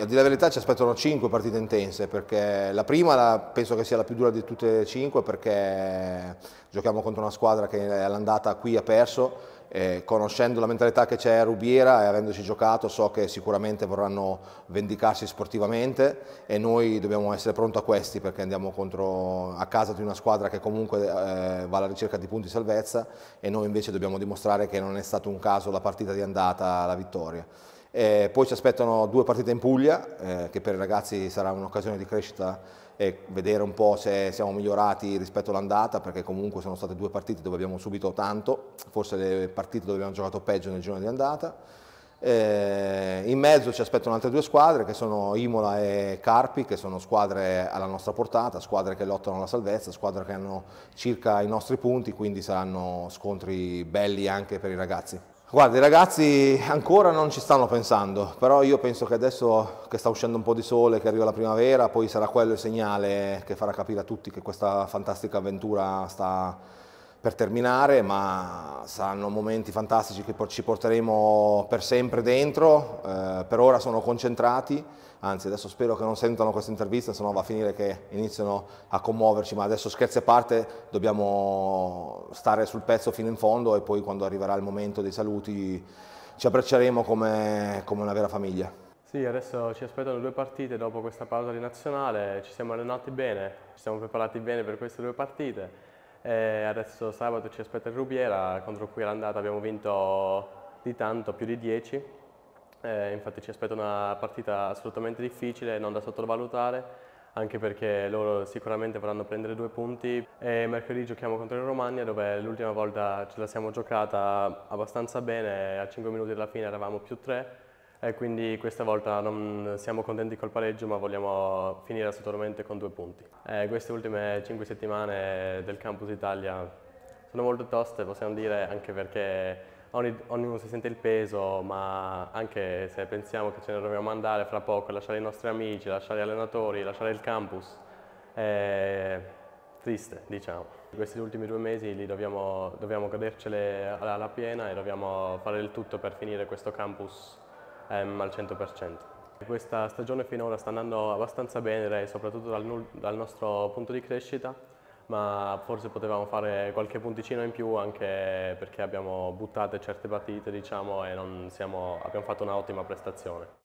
A dire la verità ci aspettano 5 partite intense perché la prima la, penso che sia la più dura di tutte le 5 perché giochiamo contro una squadra che all'andata qui ha perso e conoscendo la mentalità che c'è a Rubiera e avendoci giocato so che sicuramente vorranno vendicarsi sportivamente e noi dobbiamo essere pronti a questi perché andiamo contro, a casa di una squadra che comunque eh, va alla ricerca di punti salvezza e noi invece dobbiamo dimostrare che non è stato un caso la partita di andata, la vittoria eh, poi ci aspettano due partite in Puglia, eh, che per i ragazzi sarà un'occasione di crescita e vedere un po' se siamo migliorati rispetto all'andata, perché comunque sono state due partite dove abbiamo subito tanto, forse le partite dove abbiamo giocato peggio nel giorno di andata. Eh, in mezzo ci aspettano altre due squadre che sono Imola e Carpi, che sono squadre alla nostra portata, squadre che lottano alla salvezza, squadre che hanno circa i nostri punti, quindi saranno scontri belli anche per i ragazzi. Guarda, i ragazzi ancora non ci stanno pensando, però io penso che adesso che sta uscendo un po' di sole, che arriva la primavera, poi sarà quello il segnale che farà capire a tutti che questa fantastica avventura sta, per terminare, ma saranno momenti fantastici che ci porteremo per sempre dentro. Eh, per ora sono concentrati, anzi adesso spero che non sentano questa intervista, se no va a finire che iniziano a commuoverci, ma adesso scherzi a parte, dobbiamo stare sul pezzo fino in fondo e poi quando arriverà il momento dei saluti ci abbracceremo come, come una vera famiglia. Sì, adesso ci aspettano due partite dopo questa pausa di nazionale, ci siamo allenati bene, ci siamo preparati bene per queste due partite e eh, adesso sabato ci aspetta il Rubiera contro cui era andata abbiamo vinto di tanto, più di 10. E eh, infatti ci aspetta una partita assolutamente difficile, non da sottovalutare anche perché loro sicuramente vorranno prendere due punti e mercoledì giochiamo contro il Romagna dove l'ultima volta ce la siamo giocata abbastanza bene, a 5 minuti dalla fine eravamo più 3 e quindi questa volta non siamo contenti col pareggio ma vogliamo finire assolutamente con due punti. E queste ultime cinque settimane del Campus Italia sono molto toste, possiamo dire, anche perché ogni, ognuno si sente il peso, ma anche se pensiamo che ce ne dobbiamo andare fra poco, lasciare i nostri amici, lasciare gli allenatori, lasciare il campus, è triste, diciamo. Questi ultimi due mesi li dobbiamo, dobbiamo godercele alla piena e dobbiamo fare il tutto per finire questo campus ehm, al 100%. Questa stagione finora sta andando abbastanza bene, soprattutto dal, dal, nostro punto di crescita, ma forse potevamo fare qualche punticino in più anche perché abbiamo buttato certe partite diciamo, e siamo, abbiamo fatto un'ottima prestazione.